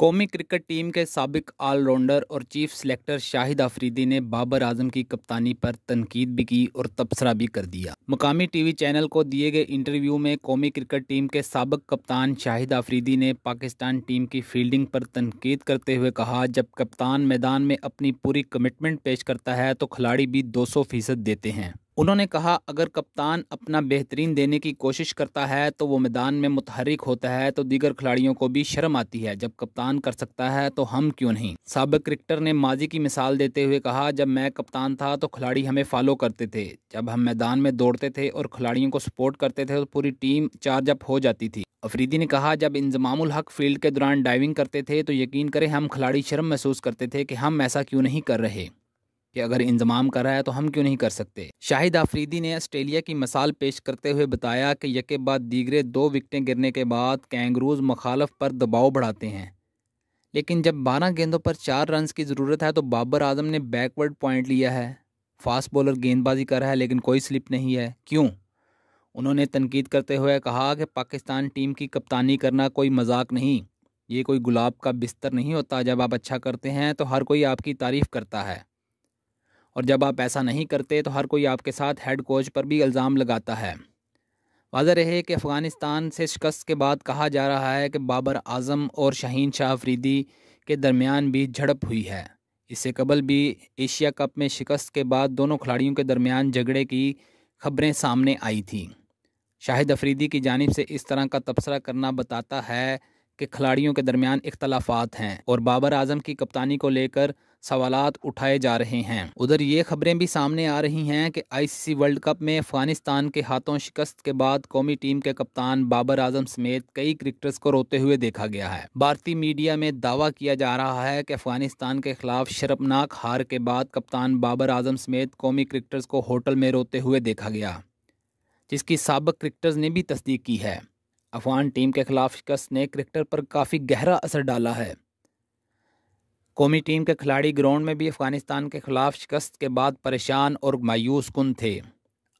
कौमी cricket team के सबक ऑलराउंडर और चीफ सेलेक्टर शाहिद आफरीदी ने बाबर आजम की कप्तानी पर तनकीद भी की और तबसरा भी कर दिया मकामी टीवी चैनल को दिए गए इंटरव्यू में कौमी क्रिकेट टीम के सबक कप्तान शाहिद आफरीदी ने पाकिस्तान टीम की फील्डिंग पर तनकीद करते हुए कहा जब कप्तान मैदान में अपनी पूरी कमिटमेंट पेश करता है तो खिलाड़ी भी दो सौ फीसद देते हैं उन्होंने कहा अगर कप्तान अपना बेहतरीन देने की कोशिश करता है तो वो मैदान में मुतहरक होता है तो दीगर खिलाड़ियों को भी शर्म आती है जब कप्तान कर सकता है तो हम क्यों नहीं सबक क्रिकेटर ने माजी की मिसाल देते हुए कहा जब मैं कप्तान था तो खिलाड़ी हमें फॉलो करते थे जब हम मैदान में दौड़ते थे और खिलाड़ियों को सपोर्ट करते थे तो पूरी टीम चार्ज अप हो जाती थी अफरीदी ने कहा जब इंजमामुल हक फील्ड के दौरान डाइविंग करते थे तो यकीन करें हम खिलाड़ी शर्म महसूस करते थे कि हम ऐसा क्यों नहीं कर रहे कि अगर इंजमाम कर रहा है तो हम क्यों नहीं कर सकते शाहिद आफरीदी ने ऑस्ट्रेलिया की मिसाल पेश करते हुए बताया कि यके बाद दीगरे दो विकटें गिरने के बाद कैंगरूज मखालफ पर दबाव बढ़ाते हैं लेकिन जब बारह गेंदों पर चार रन की ज़रूरत है तो बाबर आजम ने बैकवर्ड पॉइंट लिया है फास्ट बॉलर गेंदबाजी कर रहा है लेकिन कोई स्लिप नहीं है क्यों उन्होंने तनकीद करते हुए कहा कि पाकिस्तान टीम की कप्तानी करना कोई मजाक नहीं ये कोई गुलाब का बिस्तर नहीं होता जब आप अच्छा करते हैं तो हर कोई आपकी तारीफ़ करता है और जब आप ऐसा नहीं करते तो हर कोई आपके साथ हेड कोच पर भी इल्ज़ाम लगाता है वाजह रहे कि अफ़गानिस्तान से शिकस्त के बाद कहा जा रहा है कि बाबर आजम और शहीन शाह अफरीदी के दरमियान भी झड़प हुई है इससे कबल भी एशिया कप में शिकस्त के बाद दोनों खिलाड़ियों के दरमियान झगड़े की खबरें सामने आई थी शाहिद अफरीदी की जानब से इस तरह का तबसरा करना बताता है कि खिलाड़ियों के दरमियान इख्तलाफात हैं और बाबर आजम की कप्तानी को लेकर सवाल उठाए जा रहे हैं उधर ये खबरें भी सामने आ रही हैं कि आईसीसी वर्ल्ड कप में अफगानिस्तान के हाथों शिकस्त के बाद कौमी टीम के कप्तान बाबर आजम समेत कई क्रिकेटर्स को रोते हुए देखा गया है भारतीय मीडिया में दावा किया जा रहा है कि अफगानिस्तान के खिलाफ शर्मनाक हार के बाद कप्तान बाबर आजम समेत कौमी क्रिकेटर्स को होटल में रोते हुए देखा गया जिसकी सबक क्रिकेटर्स ने भी तस्दीक की है अफगान टीम के खिलाफ शिकस्त ने क्रिकेटर पर काफ़ी गहरा असर डाला है कौमी टीम के खिलाड़ी ग्राउंड में भी अफगानिस्तान के खिलाफ शिकस्त के बाद परेशान और मायूस कन थे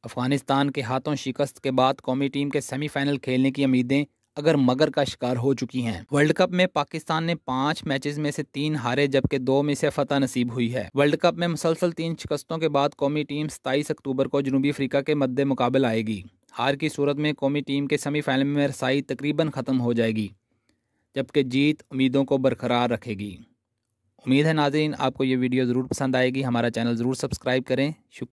अफगानिस्तान के हाथों शिकस्त के बाद कौमी टीम के सेमीफाइनल खेलने की उम्मीदें अगर मगर का शिकार हो चुकी हैं वर्ल्ड कप में पाकिस्तान ने पाँच मैचेस में से तीन हारे जबकि दो में से फतह नसीब हुई है वर्ल्ड कप में मुसलसल तीन शिकस्तों के बाद कौमी टीम सताईस अक्टूबर को जनूबी अफ्रीका के मद्दे मुकाबल आएगी हार की सूरत में कौमी टीम के सेमीफाइनल में रसाई तकरीबन ख़त्म हो जाएगी जबकि जीत उम्मीदों को बरकरार रखेगी उम्मीद है नाजीन आपको ये वीडियो ज़रूर पसंद आएगी हमारा चैनल ज़रूर सब्सक्राइब करें